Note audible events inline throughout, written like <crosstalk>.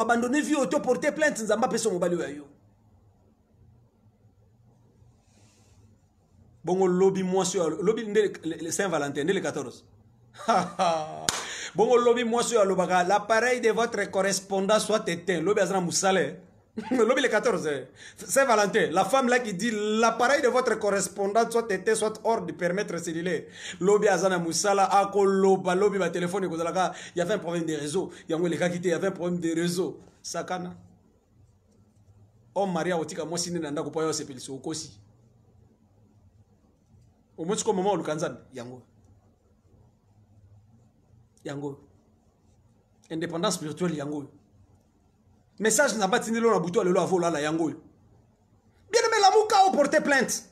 abandonner vie ou te porter plainte nzambe apesa mobali wa yo bongo moi mwasi Lobby lobi le saint valentin le 14 bongo lobby moi sur l'appareil de votre correspondant soit éteint lobby aza musale <laughs> Lobby le 14. Saint-Valentin, la femme là qui dit l'appareil de votre correspondante soit été soit hors de permettre cellulaire. Lobby Azana Moussala, Ako Loba, Lobby ma téléphone, il y avait un problème de réseau. Il y a les gars qui il y avait un problème de réseau. Sakana. Oh Maria, Otika, moi, si Nanda, Kopa, Yo, ce Okosi. Au moins, au moment où le Kanzan, Yango. Yango. Indépendance spirituelle, Yango message na pas bati le na butu alelo la yango bien aimé lamuka porté plainte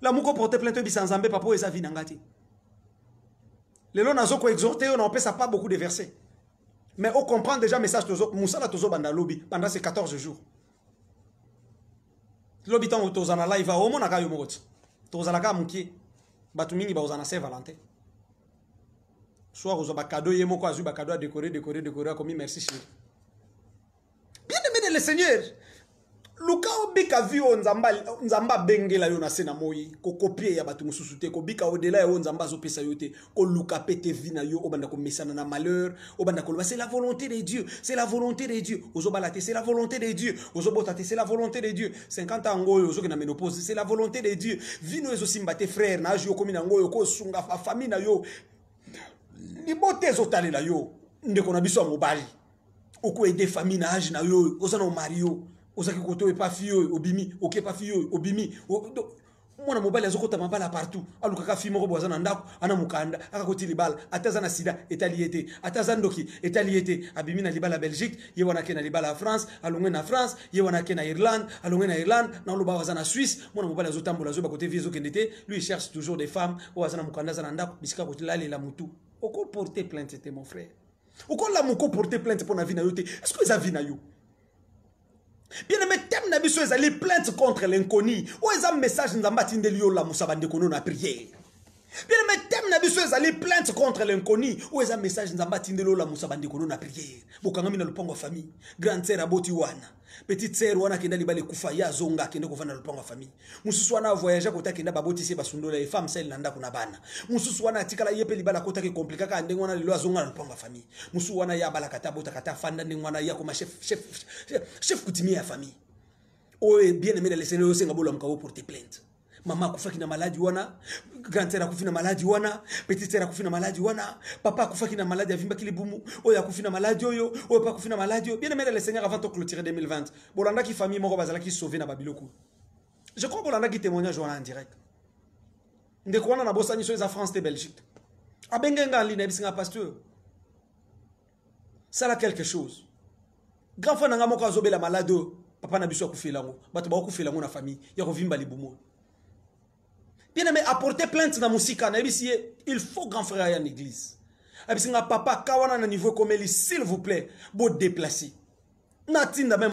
lamuka porté plainte oyebisa nzambe papa oyo sa vie na Le te n'azo nazoko exhorte on na opesa pas beaucoup de versets mais comprend déjà message tozo banda lobi pendant ces 14 jours lobi ntango toza na au omonaka yo moko ti tozalaka mokie bato mingi baoza na saint valentin soir ozwa bakado ye moko azwi décoré décoré décoré dekore akomi merci chérie le seigneur luka obika vi zamba Zamba. bengela yo na sena na kokopie ya bato mosusu Ko kobika odela yo Zamba nzambe yote, Luka Pete Vinayo, na yo obanda mesana na malheur obanda ko c'est la volonté de dieu c'est la volonté de dieu Ozo te c'est la volonté de dieu ozobota te c'est la volonté de dieu 50 yango oyo na ménopause c'est la volonté de dieu vino ezosimba te frère na age yo Ko sunga fa famina yo. famille na yo libota la yo ndeko na mobali okoyede famille na age na yo oza na omari e yo e pafio obimi pa fi pafio obimi mwana mobali azokota mabala partout alukaka fi moko boza na ndako ana mokanda akakoti libala ata na sida etaliété ata abimi na libala belgique ye wana na libala france alongwe na france ye wana na irlande alongwe na irlande na oloba aza na swisse mwana mobali azo ba kote vie zo lui cherche toujours des femmes oyo mukanda na mokanda aza na ndako bisika mutu. Oko porter plainte te mon frère okola moko porte plainte mpo na vi na yo te est ce que eza vi na yo bien aimé teme na biso ezali plainte contre l'inconnu oyo eza message nzambe atindeli yo olamusa bandeko no na priere bien me teme na biso ezali plainte contre l'inconnu oyo eza message nzambe atindeli olamusa bandeko no na priere bokangami na lopango ya famille grande sere aboti wana petite sere wana akenda libala ekufa ye azonga akende kovanda na lopango ya famille mosusu wana avoyage akota akenda babotisi ye basundola ye femme sele na ndako na bana mosusu wana atikala ye mpe libala akotaki komplika kaka ndenge wana lelo azonga na lopango ya famille mosusu wana ye abalaka te abotaka te afanda ndenge wana ye akoma chef coutumier ya famille oyo bien aimé na lesene oyo osenga bolamuka bo porte plainte mama akufa na maladie wana grand sœur akufi na wana petite sœur akufi na wana papa akufa na maladie avimbaki libumu oya akufi na maladie oyo oya pa akufi na maladie oyo bien aimé le Seigneur avant de clôturer 2020 Bolanda bolandaki famille moko bazalaki sauver na babiloku je crois bolandaki témoignage wana en direct ndeko wana nabosani so france et belgique abenge en ligne bisinga pasteur pasteur sala quelque chose grand frère na moko azobela malade papa na biso akufeli yango bato bakokufeli l'ango na famille ya vimba libumu bien aimé apporter plainte na mosika na yebisi ye il faut grand frère aya na église ayebisi nga papa ka wana na niveau ekomeli s'il vous plaît bodeplace natinda